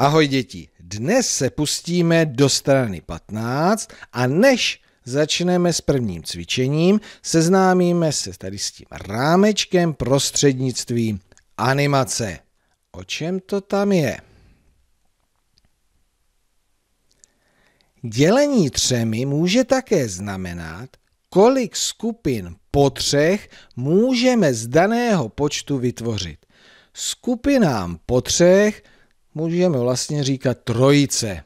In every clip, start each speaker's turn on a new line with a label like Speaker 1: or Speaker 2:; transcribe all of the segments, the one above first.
Speaker 1: Ahoj děti, dnes se pustíme do strany 15 a než začneme s prvním cvičením, seznámíme se tady s tím rámečkem prostřednictvím animace. O čem to tam je? Dělení třemi může také znamenat, kolik skupin po třech můžeme z daného počtu vytvořit. Skupinám po třech můžeme vlastně říkat trojice.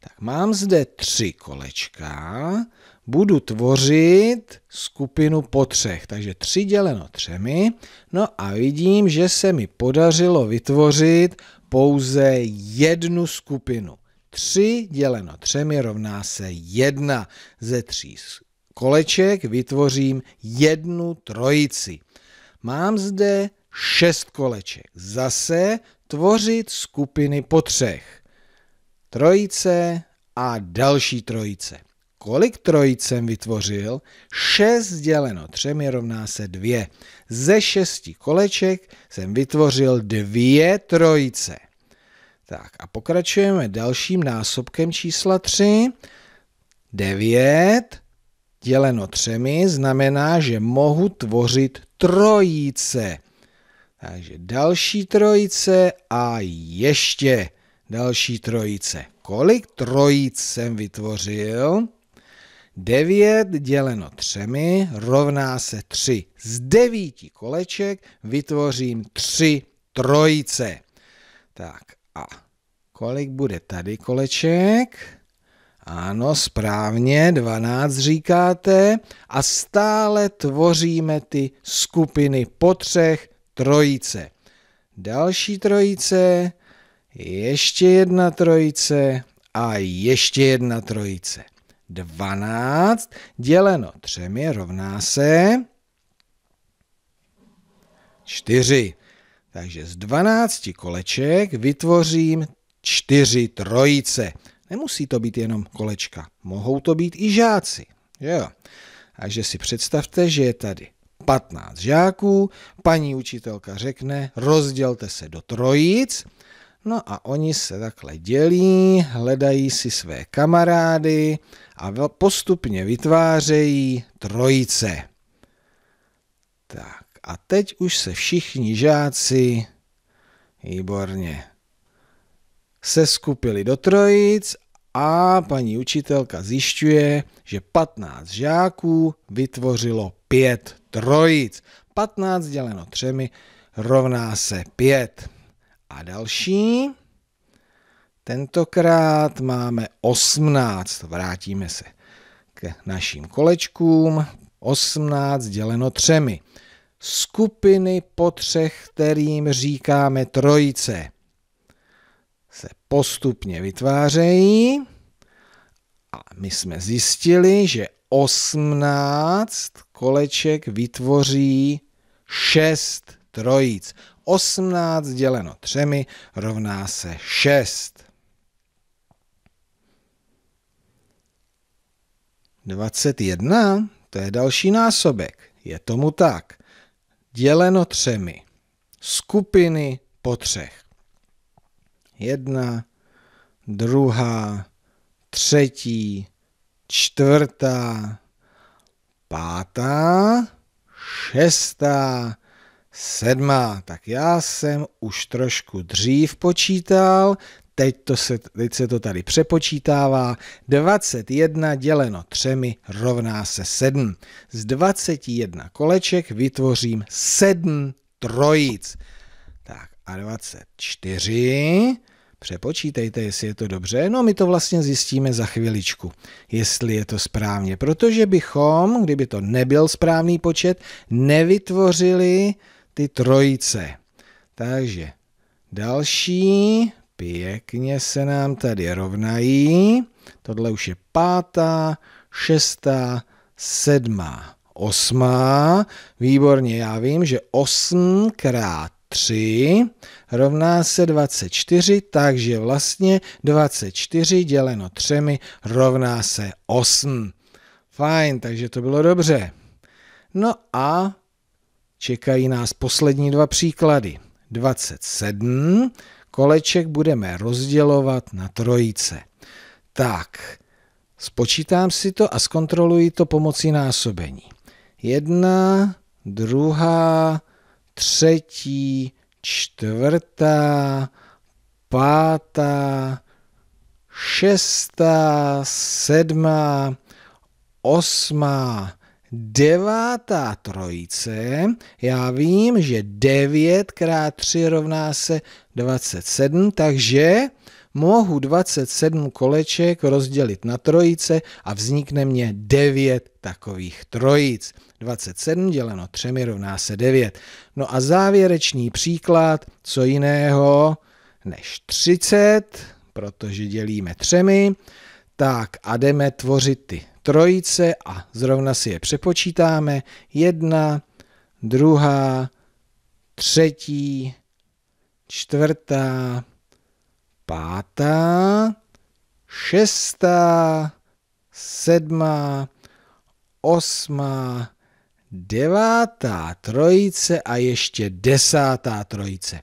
Speaker 1: Tak mám zde tři kolečka, budu tvořit skupinu po třech, takže tři děleno třemi, no a vidím, že se mi podařilo vytvořit pouze jednu skupinu. 3 děleno třemi rovná se jedna Ze tří koleček vytvořím jednu trojici. Mám zde šest koleček. Zase tvořit skupiny po třech. Trojice a další trojice. Kolik trojic jsem vytvořil? 6 děleno 3 je rovná se 2. Ze šesti koleček jsem vytvořil dvě trojice. Tak a pokračujeme dalším násobkem čísla 3. 9 děleno třemi znamená, že mohu tvořit trojice. Takže další trojice a ještě další trojice. Kolik trojic jsem vytvořil? 9 děleno 3 rovná se 3. Z devíti koleček vytvořím 3 trojice. Tak a kolik bude tady koleček? Ano, správně, 12 říkáte. A stále tvoříme ty skupiny po třech trojice. Další trojice, ještě jedna trojice a ještě jedna trojice. 12 děleno třemi rovná se 4. Takže z 12 koleček vytvořím 4 trojice. Nemusí to být jenom kolečka, mohou to být i žáci. Jo. Takže si představte, že je tady 15 žáků, paní učitelka řekne, rozdělte se do trojic, No a oni se takhle dělí, hledají si své kamarády a postupně vytvářejí trojice. Tak a teď už se všichni žáci, výborně, se skupili do trojic a paní učitelka zjišťuje, že 15 žáků vytvořilo 5 trojic. 15 děleno 3 rovná se 5. A další. Tentokrát máme 18. Vrátíme se k našim kolečkům. 18 děleno 3. Skupiny po třech, kterým říkáme trojice se postupně vytvářejí a my jsme zjistili, že 18 koleček vytvoří 6 trojic. 18 děleno třemi rovná se 6. 21, to je další násobek. Je tomu tak. Děleno třemi. Skupiny po třech jedna, druhá, třetí, čtvrtá, pátá, šestá, sedmá. Tak já jsem už trošku dřív počítal, teď, to se, teď se to tady přepočítává. 21 děleno třemi rovná se 7. Z 21 koleček vytvořím 7 trojic a 24. Přepočítejte, jestli je to dobře. No my to vlastně zjistíme za chviličku, jestli je to správně. Protože bychom, kdyby to nebyl správný počet, nevytvořili ty trojice. Takže další, pěkně se nám tady rovnají. Tohle už je pátá, šestá, sedmá, osmá. Výborně, já vím, že osmkrát 3 rovná se 24, takže vlastně 24 děleno 3 rovná se 8. Fajn, takže to bylo dobře. No a čekají nás poslední dva příklady. 27 koleček budeme rozdělovat na trojice. Tak, spočítám si to a zkontroluji to pomocí násobení. Jedna, druhá, třetí, čtvrtá, pátá, šestá, sedmá, osmá, devátá trojice. Já vím, že 9 krát 3 rovná se 27, takže mohu 27 koleček rozdělit na trojice a vznikne mě 9 takových trojic. 27 děleno 3 rovná se 9. No a závěrečný příklad, co jiného než 30, protože dělíme třemi, tak a jdeme tvořit ty trojice a zrovna si je přepočítáme. Jedna, druhá, třetí, čtvrtá, pátá, šestá, sedmá, osmá, devátá trojice a ještě desátá trojice.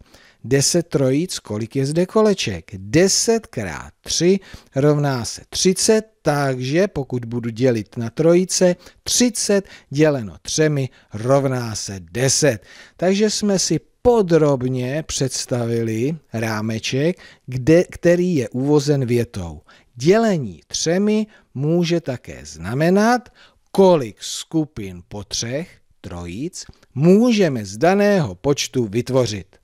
Speaker 1: deset trojic, kolik je zde koleček? deset krát tři rovná se třicet takže pokud budu dělit na trojice, třicet děleno třemi rovná se deset Takže jsme si podrobně představili rámeček, kde, který je uvozen větou. Dělení třemi může také znamenat kolik skupin po třech trojíc, můžeme z daného počtu vytvořit.